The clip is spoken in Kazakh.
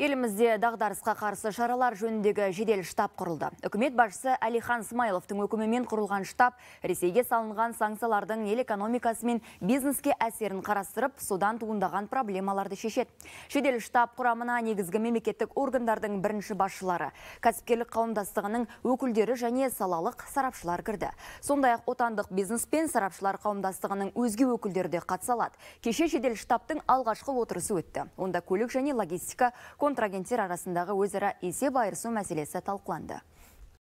Елімізде дағдарысқа қарсы шаралар жөніндегі жедел штаб құрылды. Үкімет басшысы Алихан Смайловтың өкімімен құрылған штаб Ресейге салынған санкциялардың ел экономикасы мен бизнеске әсерін қарастырып, содан туындаған проблемаларды шешеді. Жедел штаб құрамына негізгі мемлекеттік органдардың бірінші басшылары, кәсіпкерлік қауымдастығының өкілдері және салалық сарапшылар кірді. Сондай-ақ отандық бизнес пен сарапшылар қауымдастығының өзге өкілдері де қатыса Кеше жедел штабтың алғашқы отырысы өтті. Онда көлік және логистика контрагенттер арасындағы өзара есеп айырысу мәселесі талқыланды